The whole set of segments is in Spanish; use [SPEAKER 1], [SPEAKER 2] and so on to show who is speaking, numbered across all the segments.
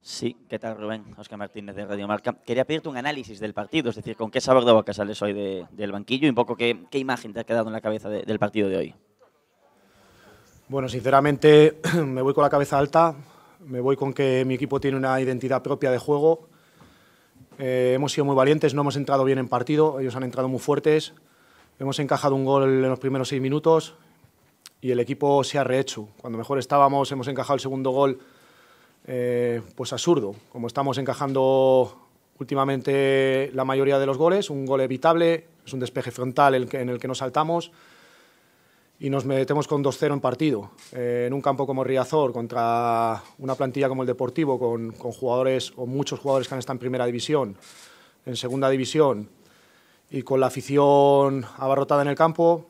[SPEAKER 1] Sí, ¿qué tal Rubén? Oscar Martínez de Radio Marca. Quería pedirte un análisis del partido, es decir, con qué sabor de boca sales hoy del banquillo y un poco qué, imagen te ha quedado en la cabeza del partido de hoy. Bueno, sinceramente me voy con la cabeza alta, me voy con que mi equipo tiene una identidad propia de juego. Eh, hemos sido muy valientes, no hemos entrado bien en partido, ellos han entrado muy fuertes. Hemos encajado un gol en los primeros seis minutos y el equipo se ha rehecho. Cuando mejor estábamos, hemos encajado el segundo gol eh, pues absurdo, como estamos encajando últimamente la mayoría de los goles, un gol evitable, es un despeje frontal en el que nos saltamos y nos metemos con 2-0 en partido. Eh, en un campo como Riazor, contra una plantilla como el Deportivo, con, jugadores o muchos jugadores que han estado en primera división, en segunda división, y con la afición abarrotada en el campo,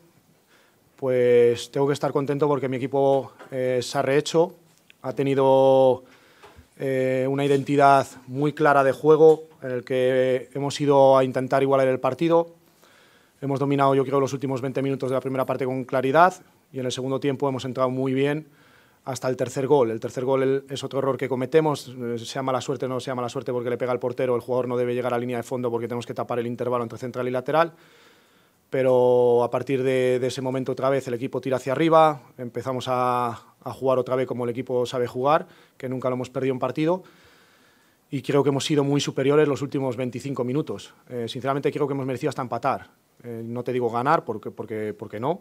[SPEAKER 1] pues tengo que estar contento porque mi equipo eh, se ha rehecho, ha tenido eh, una identidad muy clara de juego en el que hemos ido a intentar igualar el partido. Hemos dominado, yo creo, los últimos 20 minutos de la primera parte con claridad y en el segundo tiempo hemos entrado muy bien hasta el tercer gol. El tercer gol es otro error que cometemos, eh, sea mala suerte o no sea mala suerte porque le pega al portero, el jugador no debe llegar a la línea de fondo porque tenemos que tapar el intervalo entre central y lateral pero a partir de, ese momento otra vez el equipo tira hacia arriba, empezamos a, jugar otra vez como el equipo sabe jugar, que nunca lo hemos perdido en partido, y creo que hemos sido muy superiores los últimos 25 minutos. Eh, sinceramente creo que hemos merecido hasta empatar, eh, no te digo ganar porque, porque, no,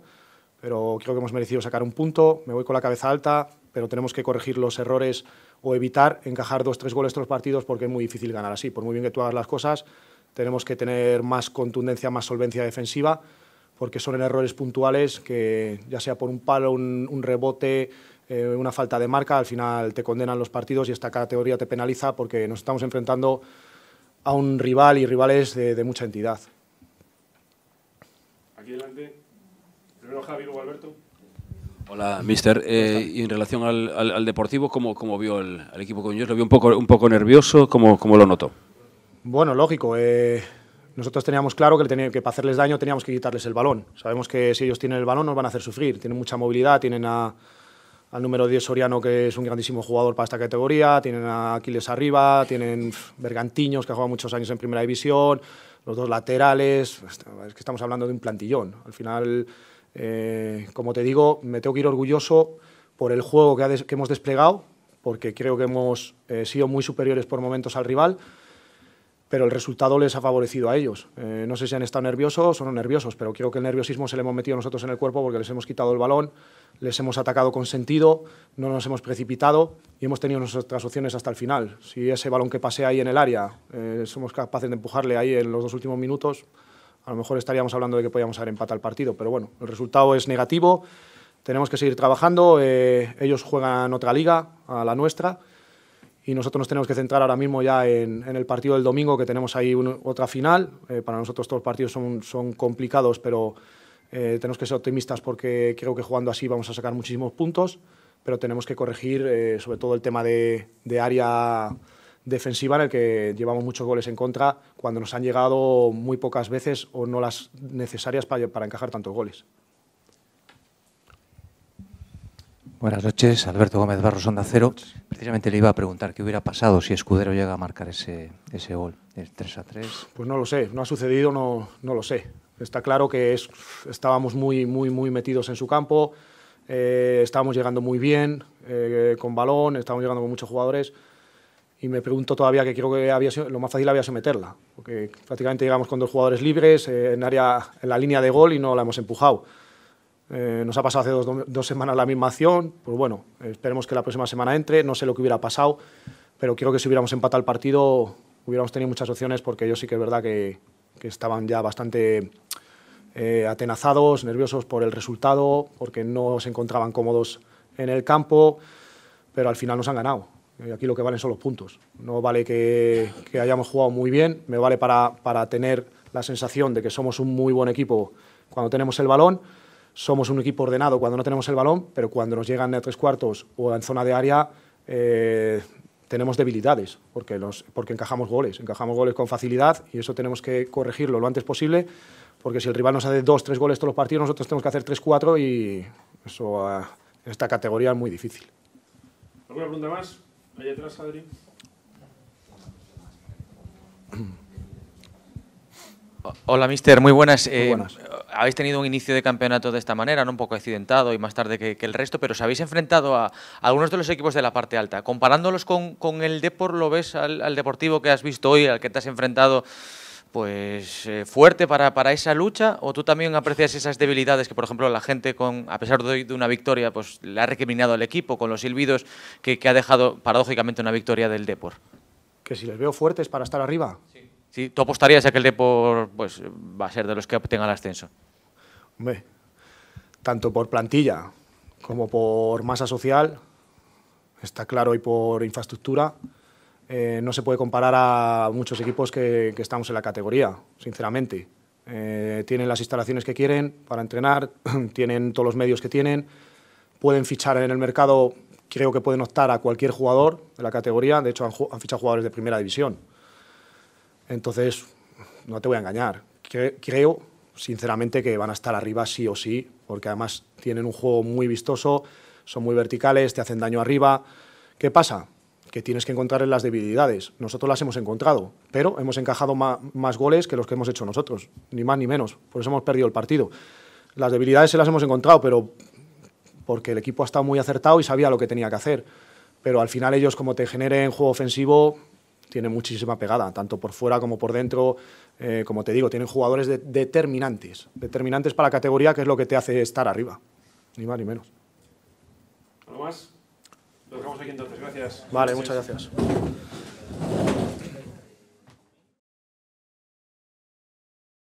[SPEAKER 1] pero creo que hemos merecido sacar un punto, me voy con la cabeza alta, pero tenemos que corregir los errores o evitar encajar dos, tres goles en los partidos porque es muy difícil ganar así, por muy bien que tú hagas las cosas, tenemos que tener más contundencia, más solvencia defensiva, porque son errores puntuales que, ya sea por un palo, un, rebote, eh, una falta de marca, al final te condenan los partidos y esta categoría te penaliza porque nos estamos enfrentando a un rival y rivales de, mucha entidad. Aquí delante, primero Javi, luego Alberto. Hola, mister. Eh, y en relación al, Deportivo, ¿cómo, ¿cómo, vio el, al equipo con ellos? ¿Lo vio un poco, un poco nervioso? ¿Cómo, cómo lo notó? Bueno, lógico. Eh, nosotros teníamos claro que, para hacerles daño teníamos que quitarles el balón. Sabemos que si ellos tienen el balón nos van a hacer sufrir. Tienen mucha movilidad, tienen al número 10 Soriano, que es un grandísimo jugador para esta categoría, tienen a Aquiles arriba, tienen Bergantiños, que ha jugado muchos años en primera división, los dos laterales. Es que estamos hablando de un plantillón. Al final, eh, como te digo, me tengo que ir orgulloso por el juego que, hemos desplegado, porque creo que hemos eh, sido muy superiores por momentos al rival pero el resultado les ha favorecido a ellos. Eh, no sé si han estado nerviosos o no nerviosos, pero creo que el nerviosismo se le hemos metido nosotros en el cuerpo porque les hemos quitado el balón, les hemos atacado con sentido, no nos hemos precipitado y hemos tenido nuestras opciones hasta el final. Si ese balón que pasé ahí en el área eh, somos capaces de empujarle ahí en los dos últimos minutos, a lo mejor estaríamos hablando de que podíamos haber empatado el partido, pero bueno, el resultado es negativo, tenemos que seguir trabajando, eh, ellos juegan otra liga, a la nuestra, y nosotros nos tenemos que centrar ahora mismo ya en, el partido del domingo, que tenemos ahí otra final. Eh, para nosotros todos los partidos son, complicados, pero eh, tenemos que ser optimistas porque creo que jugando así vamos a sacar muchísimos puntos, pero tenemos que corregir eh, sobre todo el tema de, área defensiva en el que llevamos muchos goles en contra cuando nos han llegado muy pocas veces o no las necesarias para, para encajar tantos goles. Buenas noches, Alberto Gómez Barros, Onda Cero. Precisamente le iba a preguntar qué hubiera pasado si Escudero llega a marcar ese, ese gol, el 3 a 3. Pues no lo sé, no ha sucedido, no, no lo sé. Está claro que es, estábamos muy, muy, muy metidos en su campo, eh, estábamos llegando muy bien, eh, con balón, estábamos llegando con muchos jugadores. Y me pregunto todavía que creo que había, lo más fácil había sido meterla, porque prácticamente llegamos con dos jugadores libres eh, en, área, en la línea de gol y no la hemos empujado. Eh, nos ha pasado hace dos, semanas la misma acción. Pues bueno, esperemos que la próxima semana entre. No sé lo que hubiera pasado, pero creo que si hubiéramos empatado el partido hubiéramos tenido muchas opciones porque ellos sí que es verdad que, estaban ya bastante eh, atenazados, nerviosos por el resultado, porque no se encontraban cómodos en el campo, pero al final nos han ganado. Y eh, aquí lo que valen son los puntos. No vale que, que hayamos jugado muy bien, me vale para, para tener la sensación de que somos un muy buen equipo cuando tenemos el balón somos un equipo ordenado cuando no tenemos el balón, pero cuando nos llegan a tres cuartos o en zona de área eh, tenemos debilidades, porque, porque encajamos goles, encajamos goles con facilidad y eso tenemos que corregirlo lo antes posible, porque si el rival nos hace dos, tres goles todos los partidos, nosotros tenemos que hacer tres, cuatro y eso eh, esta categoría es muy difícil. ¿Alguna pregunta más? Allá atrás, Adri. Hola, mister. Muy eh, buenas. habéis tenido un inicio de campeonato de esta manera, ¿no? un poco accidentado y más tarde que, el resto, pero os habéis enfrentado a, algunos de los equipos de la parte alta. Comparándolos con, el Depor, ¿lo ves al, Deportivo que has visto hoy, al que te has enfrentado, pues eh, fuerte para, esa lucha? ¿O tú también aprecias esas debilidades que, por ejemplo, la gente, con, a pesar de, de una victoria, pues le ha recriminado al equipo con los silbidos que, ha dejado, paradójicamente, una victoria del Depor? Que si les veo fuertes para estar arriba. Sí. ¿Sí? ¿Tú apostarías a que el Depor pues, va a ser de los que obtengan el ascenso? tanto por plantilla como por masa social, está claro, y por infraestructura, eh, no se puede comparar a muchos equipos que, estamos en la categoría, sinceramente. Eh, tienen las instalaciones que quieren para entrenar, tienen todos los medios que tienen, pueden fichar en el mercado, creo que pueden optar a cualquier jugador de la categoría, de hecho han, han fichado jugadores de primera división. Entonces, no te voy a engañar. Creo, sinceramente, que van a estar arriba sí o sí, porque además tienen un juego muy vistoso, son muy verticales, te hacen daño arriba. ¿Qué pasa? Que tienes que encontrar en las debilidades. Nosotros las hemos encontrado, pero hemos encajado más goles que los que hemos hecho nosotros, ni más ni menos. Por eso hemos perdido el partido. Las debilidades se las hemos encontrado, pero porque el equipo ha estado muy acertado y sabía lo que tenía que hacer. Pero al final ellos, como te generen juego ofensivo, tiene muchísima pegada, tanto por fuera como por dentro. Eh, como te digo, tienen jugadores determinantes, determinantes para la categoría, que es lo que te hace estar arriba, ni más ni menos. ¿Algo más? Lo dejamos aquí entonces, gracias. Vale, muchas gracias.